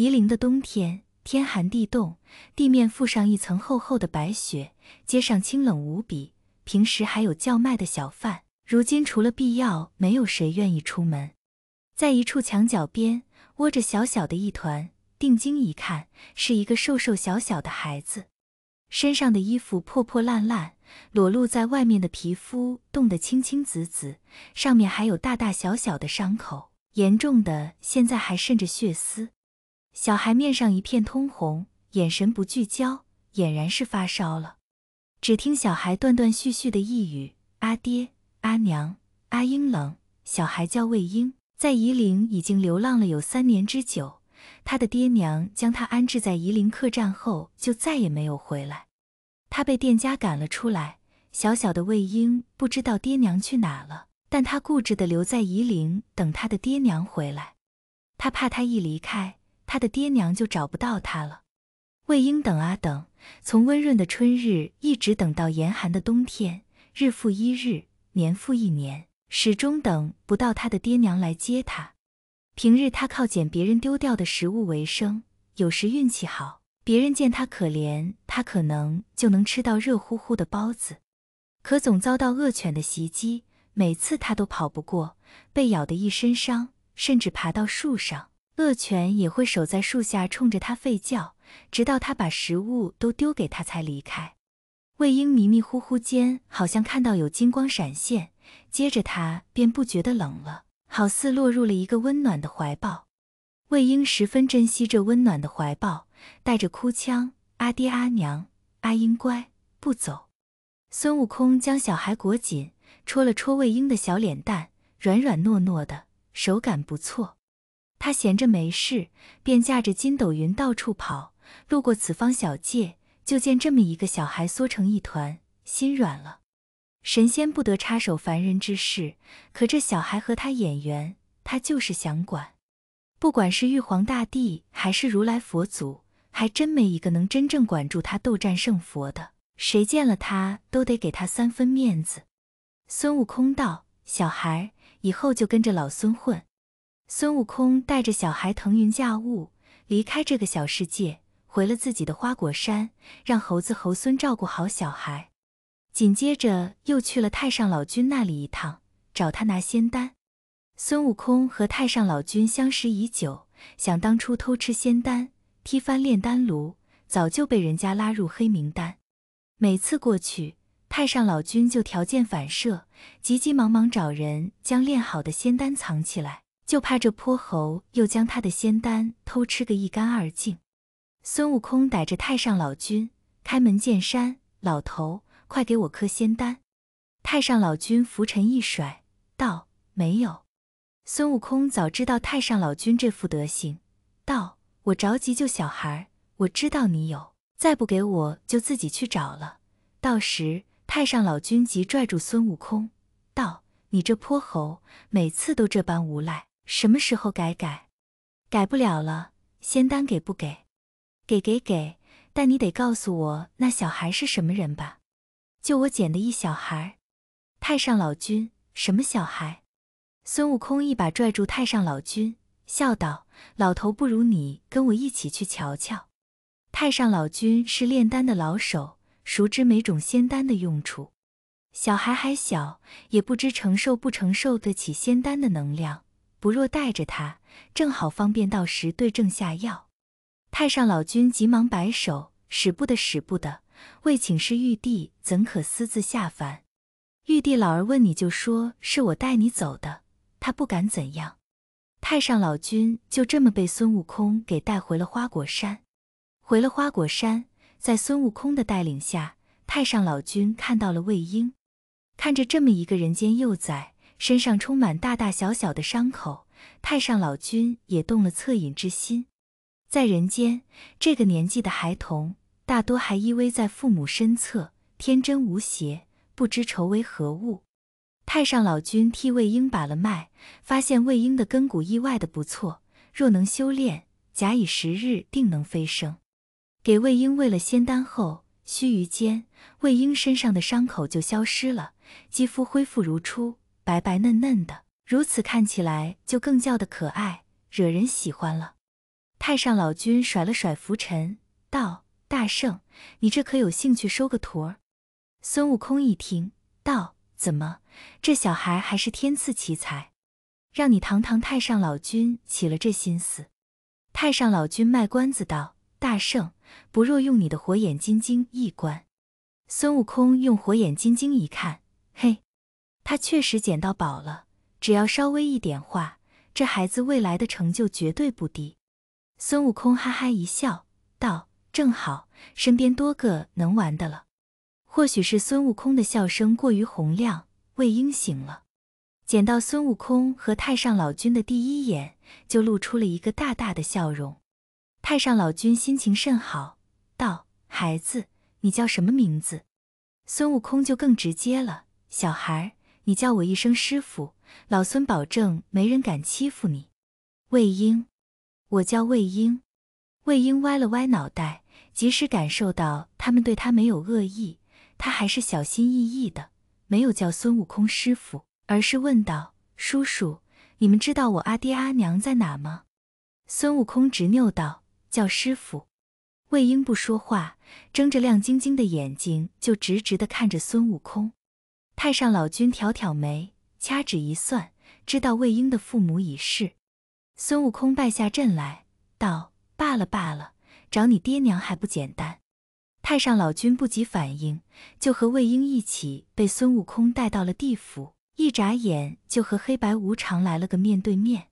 夷陵的冬天，天寒地冻，地面覆上一层厚厚的白雪，街上清冷无比。平时还有叫卖的小贩，如今除了必要，没有谁愿意出门。在一处墙角边窝着小小的一团，定睛一看，是一个瘦瘦小小的孩子，身上的衣服破破烂烂，裸露在外面的皮肤冻得青青紫紫，上面还有大大小小的伤口，严重的现在还渗着血丝。小孩面上一片通红，眼神不聚焦，俨然是发烧了。只听小孩断断续续的一语：“阿爹，阿娘，阿英冷。”小孩叫魏英，在夷陵已经流浪了有三年之久。他的爹娘将他安置在夷陵客栈后，就再也没有回来。他被店家赶了出来。小小的魏婴不知道爹娘去哪了，但他固执地留在夷陵等他的爹娘回来。他怕他一离开。他的爹娘就找不到他了。魏婴等啊等，从温润的春日一直等到严寒的冬天，日复一日，年复一年，始终等不到他的爹娘来接他。平日他靠捡别人丢掉的食物为生，有时运气好，别人见他可怜，他可能就能吃到热乎乎的包子。可总遭到恶犬的袭击，每次他都跑不过，被咬得一身伤，甚至爬到树上。恶犬也会守在树下，冲着它吠叫，直到它把食物都丢给它才离开。魏婴迷迷糊糊间，好像看到有金光闪现，接着他便不觉得冷了，好似落入了一个温暖的怀抱。魏婴十分珍惜这温暖的怀抱，带着哭腔：“阿爹，阿娘，阿婴乖，不走。”孙悟空将小孩裹紧，戳了戳魏婴的小脸蛋，软软糯糯的手感不错。他闲着没事，便驾着筋斗云到处跑。路过此方小界，就见这么一个小孩缩成一团，心软了。神仙不得插手凡人之事，可这小孩和他眼缘，他就是想管。不管是玉皇大帝还是如来佛祖，还真没一个能真正管住他斗战胜佛的。谁见了他都得给他三分面子。孙悟空道：“小孩，以后就跟着老孙混。”孙悟空带着小孩腾云驾雾离开这个小世界，回了自己的花果山，让猴子猴孙照顾好小孩。紧接着又去了太上老君那里一趟，找他拿仙丹。孙悟空和太上老君相识已久，想当初偷吃仙丹，踢翻炼丹炉，早就被人家拉入黑名单。每次过去，太上老君就条件反射，急急忙忙找人将炼好的仙丹藏起来。就怕这泼猴又将他的仙丹偷吃个一干二净。孙悟空逮着太上老君开门见山：“老头，快给我颗仙丹！”太上老君拂尘一甩，道：“没有。”孙悟空早知道太上老君这副德行，道：“我着急救小孩，我知道你有，再不给我就自己去找了。”到时太上老君急拽住孙悟空，道：“你这泼猴，每次都这般无赖！”什么时候改改？改不了了。仙丹给不给？给给给！但你得告诉我那小孩是什么人吧？就我捡的一小孩。太上老君，什么小孩？孙悟空一把拽住太上老君，笑道：“老头不如你，跟我一起去瞧瞧。”太上老君是炼丹的老手，熟知每种仙丹的用处。小孩还小，也不知承受不承受得起仙丹的能量。不若带着他，正好方便，到时对症下药。太上老君急忙摆手，使不得，使不得。未请示玉帝，怎可私自下凡？玉帝老儿问你，就说是我带你走的，他不敢怎样。太上老君就这么被孙悟空给带回了花果山。回了花果山，在孙悟空的带领下，太上老君看到了魏婴，看着这么一个人间幼崽。身上充满大大小小的伤口，太上老君也动了恻隐之心。在人间，这个年纪的孩童大多还依偎在父母身侧，天真无邪，不知愁为何物。太上老君替魏婴把了脉，发现魏婴的根骨意外的不错，若能修炼，假以时日定能飞升。给魏婴喂了仙丹后，须臾间，魏婴身上的伤口就消失了，肌肤恢复如初。白白嫩嫩的，如此看起来就更叫的可爱，惹人喜欢了。太上老君甩了甩拂尘，道：“大圣，你这可有兴趣收个徒？”孙悟空一听，道：“怎么？这小孩还是天赐奇才，让你堂堂太上老君起了这心思？”太上老君卖关子道：“大圣，不若用你的火眼金睛一观。”孙悟空用火眼金睛一看。他确实捡到宝了，只要稍微一点化，这孩子未来的成就绝对不低。孙悟空哈哈一笑，道：“正好，身边多个能玩的了。”或许是孙悟空的笑声过于洪亮，魏婴醒了，捡到孙悟空和太上老君的第一眼就露出了一个大大的笑容。太上老君心情甚好，道：“孩子，你叫什么名字？”孙悟空就更直接了：“小孩。”你叫我一声师傅，老孙保证没人敢欺负你。魏婴，我叫魏婴。魏婴歪了歪脑袋，即使感受到他们对他没有恶意，他还是小心翼翼的，没有叫孙悟空师傅，而是问道：“叔叔，你们知道我阿爹阿娘在哪吗？”孙悟空执拗道：“叫师傅。”魏婴不说话，睁着亮晶晶的眼睛，就直直的看着孙悟空。太上老君挑挑眉，掐指一算，知道魏婴的父母已逝。孙悟空败下阵来，道：“罢了罢了，找你爹娘还不简单。”太上老君不及反应，就和魏婴一起被孙悟空带到了地府。一眨眼，就和黑白无常来了个面对面。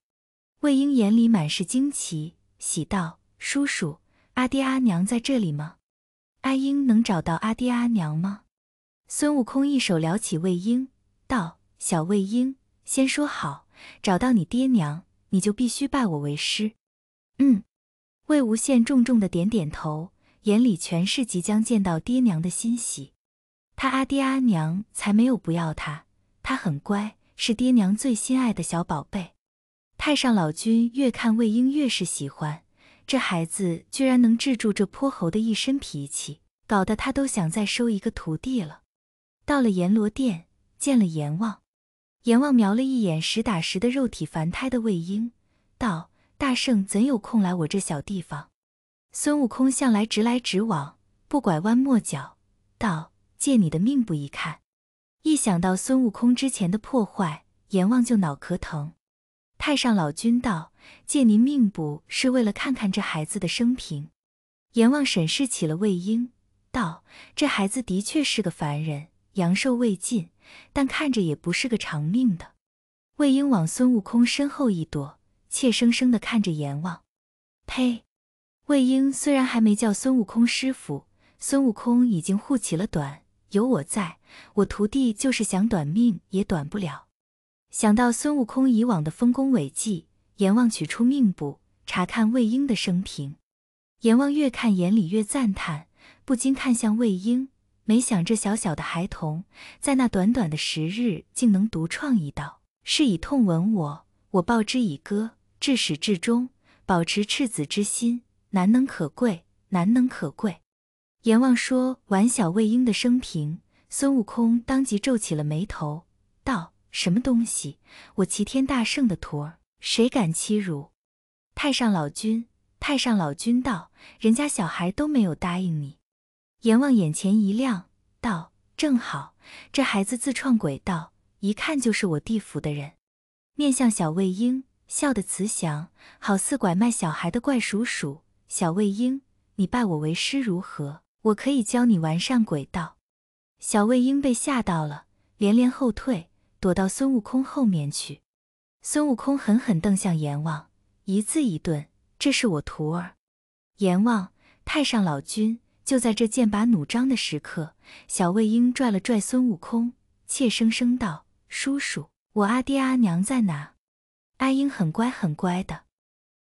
魏婴眼里满是惊奇，喜道：“叔叔，阿爹阿娘在这里吗？阿英能找到阿爹阿娘吗？”孙悟空一手撩起魏婴，道：“小魏婴，先说好，找到你爹娘，你就必须拜我为师。”嗯，魏无羡重重的点点头，眼里全是即将见到爹娘的欣喜。他阿爹阿娘才没有不要他，他很乖，是爹娘最心爱的小宝贝。太上老君越看魏婴越是喜欢，这孩子居然能治住这泼猴的一身脾气，搞得他都想再收一个徒弟了。到了阎罗殿，见了阎王。阎王瞄了一眼实打实的肉体凡胎的魏婴，道：“大圣怎有空来我这小地方？”孙悟空向来直来直往，不拐弯抹角，道：“借你的命不？一看，一想到孙悟空之前的破坏，阎王就脑壳疼。”太上老君道：“借您命不是为了看看这孩子的生平。”阎王审视起了魏婴，道：“这孩子的确是个凡人。”阳寿未尽，但看着也不是个长命的。魏婴往孙悟空身后一躲，怯生生的看着阎王。呸！魏婴虽然还没叫孙悟空师傅，孙悟空已经护起了短。有我在，我徒弟就是想短命也短不了。想到孙悟空以往的丰功伟绩，阎王取出命簿查看魏婴的生平。阎王越看眼里越赞叹，不禁看向魏婴。没想这小小的孩童，在那短短的十日，竟能独创一道，是以痛吻我，我报之以歌，至始至终保持赤子之心，难能可贵，难能可贵。阎王说：“完小魏婴的生平。”孙悟空当即皱起了眉头，道：“什么东西？我齐天大圣的徒儿，谁敢欺辱？”太上老君，太上老君道：“人家小孩都没有答应你。”阎王眼前一亮，道：“正好，这孩子自创鬼道，一看就是我地府的人。”面向小魏婴，笑得慈祥，好似拐卖小孩的怪叔叔。小魏婴，你拜我为师如何？我可以教你完善鬼道。小魏婴被吓到了，连连后退，躲到孙悟空后面去。孙悟空狠狠瞪向阎王，一字一顿：“这是我徒儿。”阎王，太上老君。就在这剑拔弩张的时刻，小魏婴拽了拽孙悟空，怯生生道：“叔叔，我阿爹阿娘在哪？”阿婴很乖很乖的。